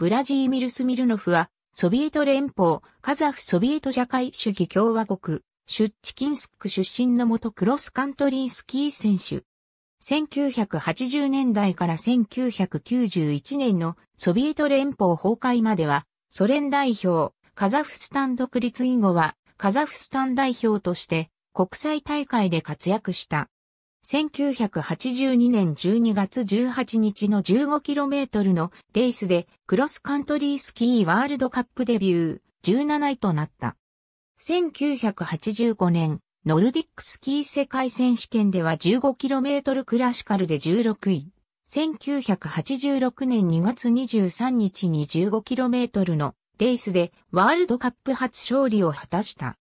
ブラジーミル・スミルノフは、ソビエト連邦、カザフソビエト社会主義共和国、シュッチキンスク出身の元クロスカントリースキー選手。1980年代から1991年のソビエト連邦崩壊までは、ソ連代表、カザフスタン独立以後は、カザフスタン代表として国際大会で活躍した。1982年12月18日の 15km のレースでクロスカントリースキーワールドカップデビュー17位となった。1985年ノルディックスキー世界選手権では 15km クラシカルで16位。1986年2月23日に 15km のレースでワールドカップ初勝利を果たした。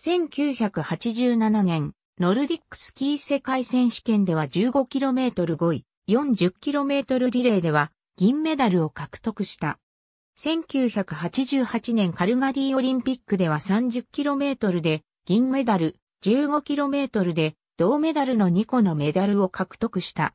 1987年ノルディックスキー世界選手権では 15km5 位、40km リレーでは銀メダルを獲得した。1988年カルガリーオリンピックでは 30km で銀メダル、15km で銅メダルの2個のメダルを獲得した。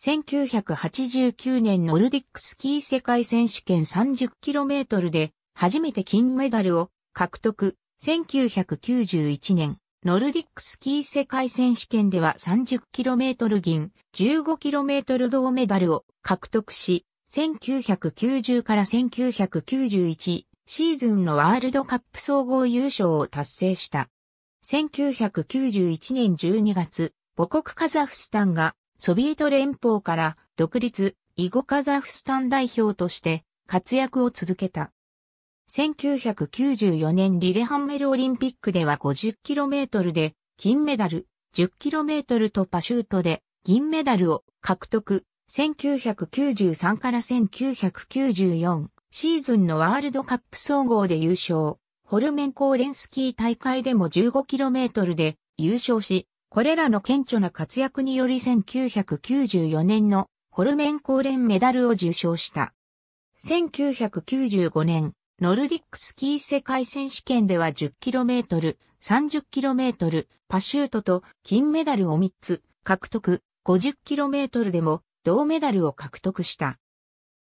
1989年ノルディックスキー世界選手権 30km で初めて金メダルを獲得。1991年ノルディックスキー世界選手権では 30km 銀、15km 銅メダルを獲得し、1990から1991シーズンのワールドカップ総合優勝を達成した。1991年12月、母国カザフスタンがソビエト連邦から独立、囲碁カザフスタン代表として活躍を続けた。1994年リレハンメルオリンピックでは 50km で金メダル、10km とパシュートで銀メダルを獲得。1993から1994シーズンのワールドカップ総合で優勝。ホルメンコーレンスキー大会でも 15km で優勝し、これらの顕著な活躍により1994年のホルメンコーレンメダルを受賞した。1995年ノルディックスキー世界選手権では 10km、30km、パシュートと金メダルを3つ獲得、50km でも銅メダルを獲得した。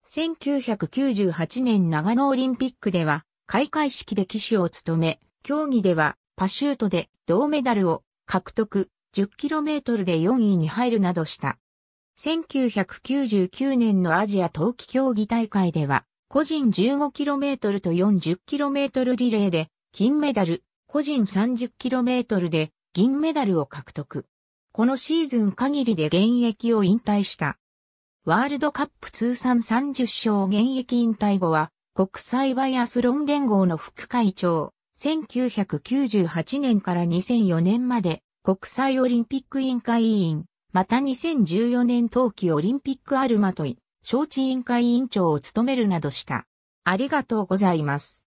1998年長野オリンピックでは開会式で騎手を務め、競技ではパシュートで銅メダルを獲得、10km で4位に入るなどした。1999年のアジア冬季競技大会では個人 15km と 40km リレーで金メダル、個人 30km で銀メダルを獲得。このシーズン限りで現役を引退した。ワールドカップ通算30勝現役引退後は、国際バイアスロン連合の副会長、1998年から2004年まで、国際オリンピック委員会委員、また2014年冬季オリンピックアルマトイ。招致委員会委員長を務めるなどした。ありがとうございます。